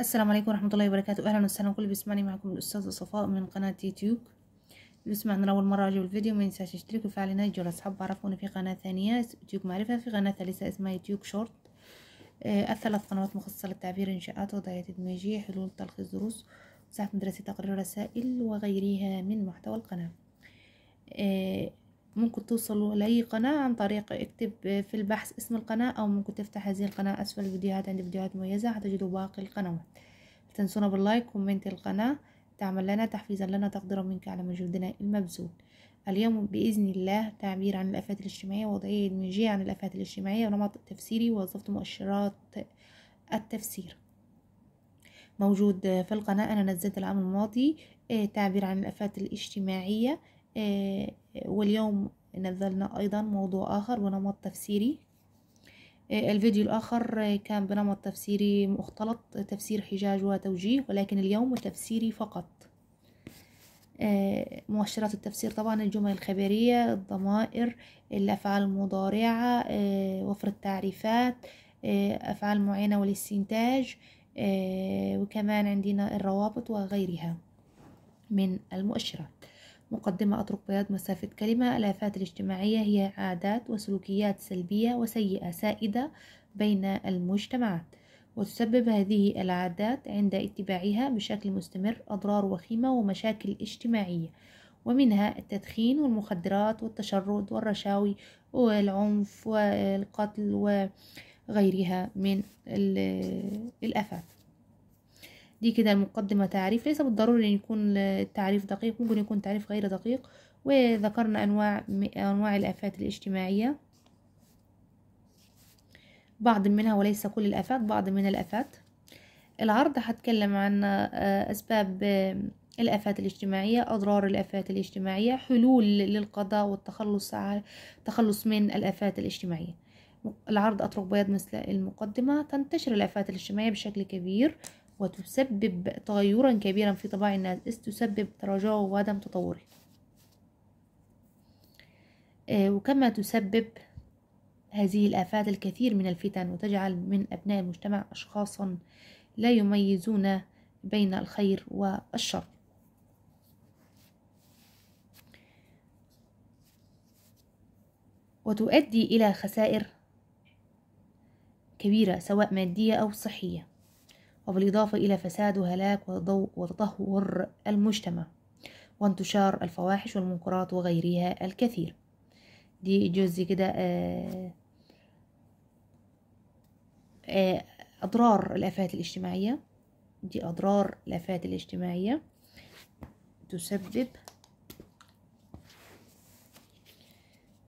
السلام عليكم ورحمة الله وبركاته أهلا وسهلا كل بيسمعني معكم الأستاذة صفاء من قناة يوتيوب بيسمعنا أول مرة أجيب الفيديو ما ينساش يشترك ويفعل الجرس حب عرفوني في قناة ثانية يوتيوب معرفة في قناة ثالثة اسمها يوتيوب شورت آه الثلاث قنوات مخصصة للتعبير إنشاءات وضعية تدميجية حلول تلخيص دروس مساحة مدرسة تقرير رسائل وغيرها من محتوى القناة آه ممكن توصلوا لأي قناة عن طريق اكتب في البحث اسم القناة أو ممكن تفتح هذه القناة أسفل الفيديوهات عندي فيديوهات مميزة هتجدوا باقي القنوات تنسونا باللايك كومنت القناة تعمل لنا تحفيزا لنا تقدر منك على مجهودنا المبذول اليوم بإذن الله تعبير عن الآفات الاجتماعية وضعية المنجية عن الآفات الاجتماعية ونمط تفسيري ووظفت مؤشرات التفسير موجود في القناة أنا نزلت العام الماضي آه، تعبير عن الآفات الاجتماعية آه، واليوم نزلنا أيضا موضوع آخر ونمط تفسيري آه، الفيديو الآخر كان بنمط تفسيري مختلط تفسير حجاج وتوجيه ولكن اليوم تفسيري فقط آه، مؤشرات التفسير طبعا الجمل الخبرية الضمائر الأفعال المضارعة وفر التعريفات أفعال معينة والاستنتاج وكمان عندنا الروابط وغيرها من المؤشرات مقدمة أترك بياض مسافة كلمة الآفات الاجتماعية هي عادات وسلوكيات سلبية وسيئة سائدة بين المجتمعات وتسبب هذه العادات عند اتباعها بشكل مستمر أضرار وخيمة ومشاكل اجتماعية ومنها التدخين والمخدرات والتشرد والرشاوي والعنف والقتل وغيرها من الآفات دي كده المقدمة تعريف ليس بالضروري أن يكون التعريف دقيق ممكن يكون تعريف غير دقيق وذكرنا أنواع أنواع الآفات الاجتماعية بعض منها وليس كل الآفات بعض من الآفات العرض هتكلم عن آه، أسباب آه، الآفات الاجتماعية أضرار الآفات الاجتماعية حلول للقضاء والتخلص تخلص من الآفات الاجتماعية العرض أترك بياض مثل المقدمة تنتشر الآفات الاجتماعية بشكل كبير وتسبب تغيرا كبيرا في طباع الناس إذ تسبب تراجعه وعدم تطوره آه، وكما تسبب هذه الآفات الكثير من الفتن وتجعل من أبناء المجتمع أشخاصا لا يميزون بين الخير والشر وتؤدي إلى خسائر كبيرة سواء مادية أو صحية وبالإضافة إلى فساد وهلاك وتدهور المجتمع وانتشار الفواحش والمنكرات وغيرها الكثير دي جزء كده آه، آه، أضرار الآفات الاجتماعية دي أضرار الآفات الاجتماعية تسبب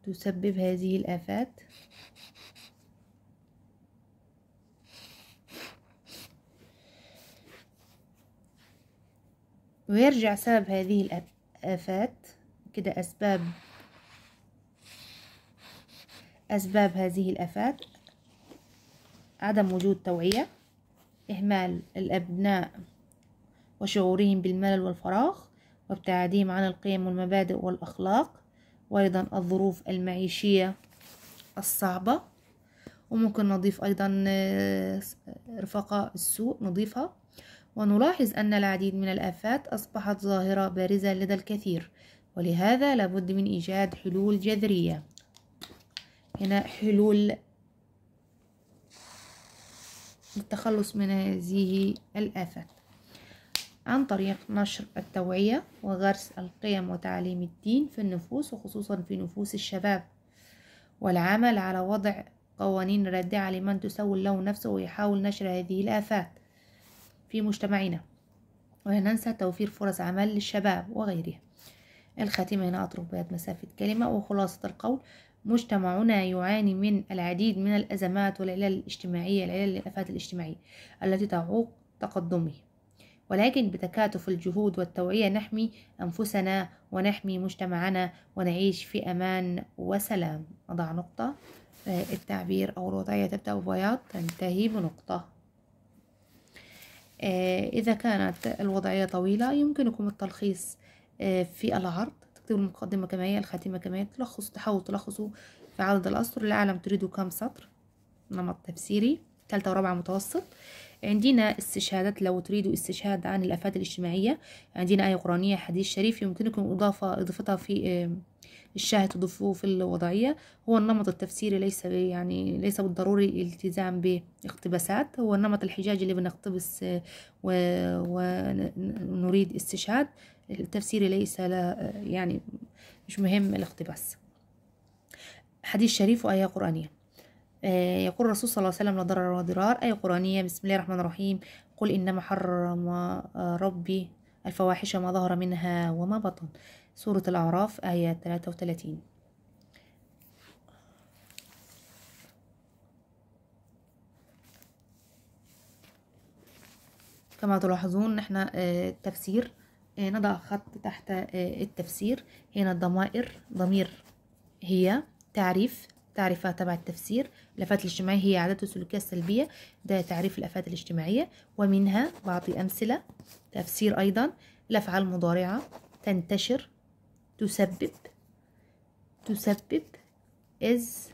تسبب هذه الآفات ويرجع سبب هذه الآفات كده أسباب أسباب هذه الآفات عدم وجود توعية إهمال الأبناء وشعورهم بالملل والفراغ وابتعادهم عن القيم والمبادئ والأخلاق وأيضا الظروف المعيشية الصعبة وممكن نضيف أيضا آه، رفقاء السوء نضيفها ونلاحظ أن العديد من الآفات أصبحت ظاهرة بارزة لدى الكثير ولهذا لابد من إيجاد حلول جذرية هنا حلول للتخلص من هذه الآفات عن طريق نشر التوعية وغرس القيم وتعليم الدين في النفوس وخصوصا في نفوس الشباب والعمل على وضع قوانين رادعة لمن تسول له نفسه ويحاول نشر هذه الآفات في مجتمعنا ولا ننسى توفير فرص عمل للشباب وغيرها الخاتمة هنا أترك بيض مسافة كلمة وخلاصة القول مجتمعنا يعاني من العديد من الأزمات والعلل الاجتماعية العلل الآفات الاجتماعية التي تعوق تقدمه ولكن بتكاتف الجهود والتوعية نحمي أنفسنا ونحمي مجتمعنا ونعيش في أمان وسلام أضع نقطة التعبير أو الوضعية تبدأ ببياض تنتهي بنقطة آه، إذا كانت الوضعية طويلة يمكنكم التلخيص آه، في العرض تكتبوا المقدمة كما هي الخاتمة كما هي تلخص تحاولوا تلخصوا في عدد الأسطر الأعلم تريدوا كم سطر نمط تفسيري ثالثة ورابعة متوسط عندنا استشهادات لو تريدوا استشهاد عن الآفات الاجتماعية عندنا آية قرآنية حديث شريف يمكنكم إضافة إضافتها في آه، الشاهد تضيفه في الوضعية هو النمط التفسيري ليس يعني ليس بالضروري الالتزام باقتباسات هو النمط الحجاجي اللي بنقتبس ونريد استشهاد التفسيري ليس لا يعني مش مهم الاقتباس حديث شريف وآية قرآنية آه، يقول الرسول صلى الله عليه وسلم لا ضرر ولا ضرار آية قرآنية بسم الله الرحمن الرحيم قل إنما حرم ربي الفواحش ما ظهر منها وما بطن سورة الأعراف آية 33 كما تلاحظون نحن التفسير آه، آه، نضع خط تحت آه، التفسير هنا الضمائر ضمير هي تعريف تعريفها تبع التفسير الآفات الاجتماعية هي عادات وسلوكية السلبية ده تعريف الآفات الاجتماعية ومنها بعطي أمثلة تفسير أيضا الأفعال المضارعة تنتشر تسبب تسبب is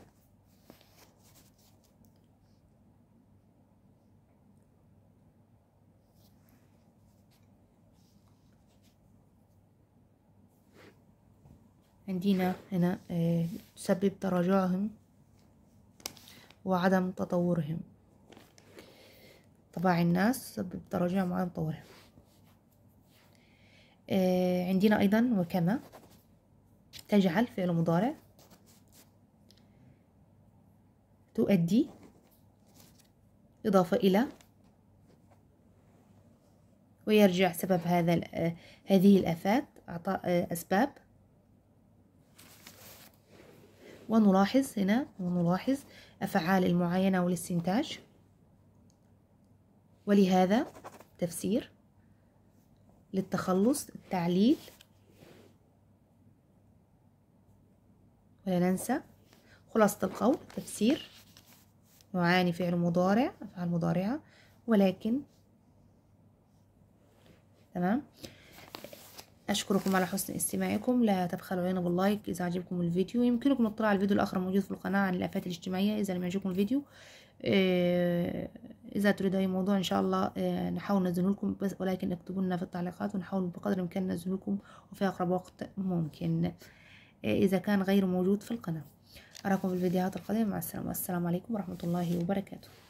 عندنا هنا تسبب آه، تراجعهم وعدم تطورهم طباع الناس تسبب تراجعهم وعدم تطورهم آه، عندنا أيضا وكما تجعل فعل مضارع تؤدي إضافة إلى ويرجع سبب هذا آه، هذه الآفات أعطاء أسباب ونلاحظ هنا ونلاحظ أفعال المعاينة والاستنتاج ولهذا تفسير للتخلص التعليل ولا ننسى خلاصة القول تفسير نعاني فعل مضارع أفعال مضارعة ولكن تمام أشكركم على حسن استماعكم لا تبخلوا علينا باللايك إذا عجبكم الفيديو يمكنكم الاطلاع على الفيديو الآخر موجود في القناة عن الآفات الاجتماعية إذا لم يعجبكم الفيديو آه، إذا تريد أي موضوع إن شاء الله آه، نحاول ننزله لكم بس ولكن اكتبوا لنا في التعليقات ونحاول بقدر الإمكان ننزله لكم وفي أقرب وقت ممكن آه، إذا كان غير موجود في القناة أراكم في الفيديوهات القادمة مع السلامة والسلام عليكم ورحمة الله وبركاته